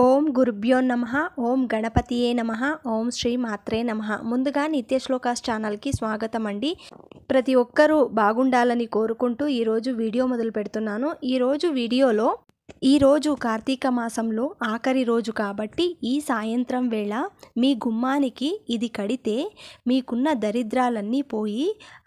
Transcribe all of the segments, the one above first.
ఓం గురుభ్యో నమ ఓం గణపతియే నమ ఓం శ్రీ మాత్రే నమ ముందుగా నిత్య శ్లోకాస్ ఛానల్కి స్వాగతం అండి ప్రతి ఒక్కరూ బాగుండాలని కోరుకుంటూ ఈరోజు వీడియో మొదలు పెడుతున్నాను ఈరోజు వీడియోలో ఈరోజు కార్తీక మాసంలో ఆఖరి రోజు కాబట్టి ఈ సాయంత్రం వేళ మీ గుమ్మానికి ఇది కడితే మీకున్న దరిద్రాలన్నీ పోయి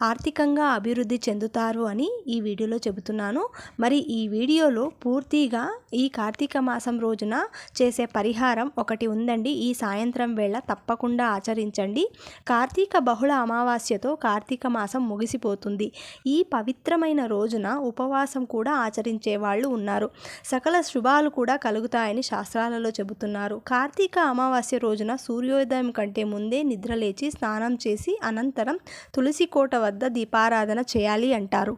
ఆర్థికంగా అభివృద్ధి చెందుతారు అని ఈ వీడియోలో చెబుతున్నాను మరి ఈ వీడియోలో పూర్తిగా ఈ కార్తీక మాసం రోజున చేసే పరిహారం ఒకటి ఉందండి ఈ సాయంత్రం వేళ తప్పకుండా ఆచరించండి కార్తీక బహుళ అమావాస్యతో కార్తీక మాసం ముగిసిపోతుంది ఈ పవిత్రమైన రోజున ఉపవాసం కూడా ఆచరించే వాళ్ళు ఉన్నారు సకల శుభాలు కూడా కలుగుతాయని శాస్త్రాలలో చెబుతున్నారు కార్తీక అమావాస్య రోజున సూర్యోదయం కంటే ముందే నిద్రలేచి స్నానం చేసి అనంతరం తులసి కోట వద్ద దీపారాధన చేయాలి అంటారు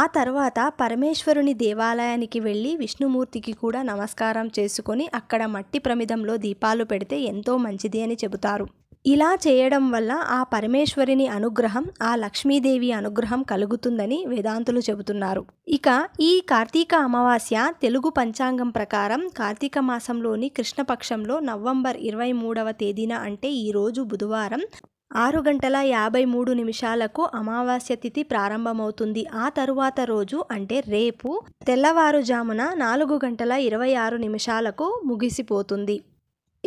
ఆ తర్వాత పరమేశ్వరుని దేవాలయానికి వెళ్ళి విష్ణుమూర్తికి కూడా నమస్కారం చేసుకొని అక్కడ మట్టి ప్రమిదంలో దీపాలు పెడితే ఎంతో మంచిది అని చెబుతారు ఇలా చేయడం వల్ల ఆ పరమేశ్వరిని అనుగ్రహం ఆ లక్ష్మీదేవి అనుగ్రహం కలుగుతుందని వేదాంతులు చెబుతున్నారు ఇక ఈ కార్తీక అమావాస్య తెలుగు పంచాంగం ప్రకారం కార్తీక మాసంలోని కృష్ణపక్షంలో నవంబర్ ఇరవై మూడవ తేదీన అంటే ఈరోజు బుధవారం ఆరు గంటల యాభై మూడు నిమిషాలకు అమావాస్య తిథి ప్రారంభమవుతుంది ఆ తరువాత రోజు అంటే రేపు తెల్లవారుజామున నాలుగు గంటల ఇరవై ఆరు నిమిషాలకు ముగిసిపోతుంది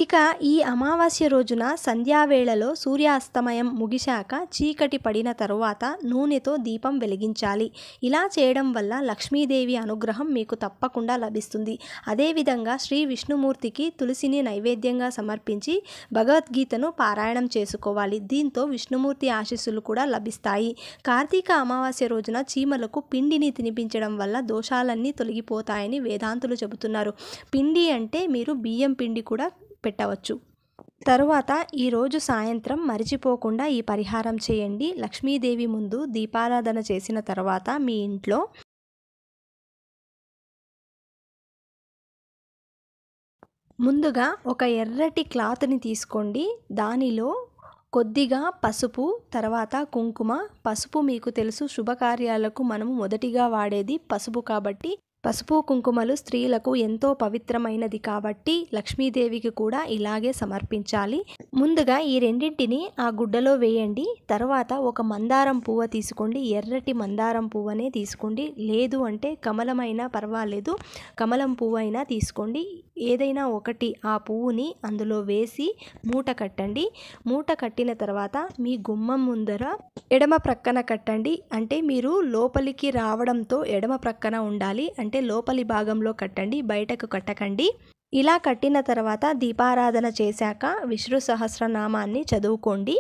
ఇక ఈ అమావాస్య రోజున సంధ్యావేళలో సూర్యాస్తమయం ముగిశాక చీకటి పడిన తరువాత నూనెతో దీపం వెలిగించాలి ఇలా చేయడం వల్ల లక్ష్మీదేవి అనుగ్రహం మీకు తప్పకుండా లభిస్తుంది అదేవిధంగా శ్రీ విష్ణుమూర్తికి తులసిని నైవేద్యంగా సమర్పించి భగవద్గీతను పారాయణం చేసుకోవాలి దీంతో విష్ణుమూర్తి ఆశీస్సులు కూడా లభిస్తాయి కార్తీక అమావాస్య రోజున చీమలకు పిండిని తినిపించడం వల్ల దోషాలన్నీ తొలగిపోతాయని వేదాంతులు చెబుతున్నారు పిండి అంటే మీరు బియ్యం పిండి కూడా పెట్టవచ్చు తరువాత ఈరోజు సాయంత్రం మరిచిపోకుండా ఈ పరిహారం చేయండి లక్ష్మీదేవి ముందు దీపారాధన చేసిన తర్వాత మీ ఇంట్లో ముందుగా ఒక ఎర్రటి క్లాత్ని తీసుకోండి దానిలో కొద్దిగా పసుపు తర్వాత కుంకుమ పసుపు మీకు తెలుసు శుభకార్యాలకు మనము మొదటిగా వాడేది పసుపు కాబట్టి పసుపు కుంకుమలు స్త్రీలకు ఎంతో పవిత్రమైనది కాబట్టి లక్ష్మీదేవికి కూడా ఇలాగే సమర్పించాలి ముందుగా ఈ రెండింటిని ఆ గుడ్డలో వేయండి తర్వాత ఒక మందారం పువ్వు తీసుకోండి ఎర్రటి మందారం పువ్వనే తీసుకోండి లేదు అంటే కమలమైనా పర్వాలేదు కమలం పువ్వు అయినా తీసుకోండి ఏదైనా ఒకటి ఆ పువ్వుని అందులో వేసి మూట కట్టండి మూట కట్టిన తర్వాత మీ గుమ్మం ముందర ఎడమ ప్రక్కన కట్టండి అంటే మీరు లోపలికి రావడంతో ఎడమ ప్రక్కన ఉండాలి అంటే లోపలి భాగంలో కట్టండి బయటకు కట్టకండి ఇలా కట్టిన తర్వాత దీపారాధన చేశాక విష్ణు సహస్రనామాన్ని చదువుకోండి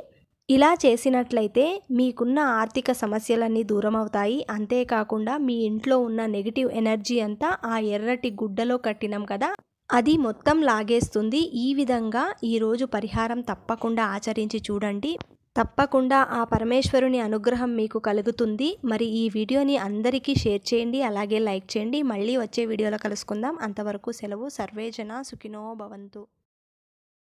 ఇలా చేసినట్లయితే మీకున్న ఆర్థిక సమస్యలన్నీ దూరం అవుతాయి అంతేకాకుండా మీ ఇంట్లో ఉన్న నెగిటివ్ ఎనర్జీ అంతా ఆ ఎర్రటి గుడ్డలో కట్టినాం కదా అది మొత్తం లాగేస్తుంది ఈ విధంగా ఈరోజు పరిహారం తప్పకుండా ఆచరించి చూడండి తప్పకుండా ఆ పరమేశ్వరుని అనుగ్రహం మీకు కలుగుతుంది మరి ఈ వీడియోని అందరికీ షేర్ చేయండి అలాగే లైక్ చేయండి మళ్ళీ వచ్చే వీడియోలో కలుసుకుందాం అంతవరకు సెలవు సర్వేజన సుఖినో భవంతు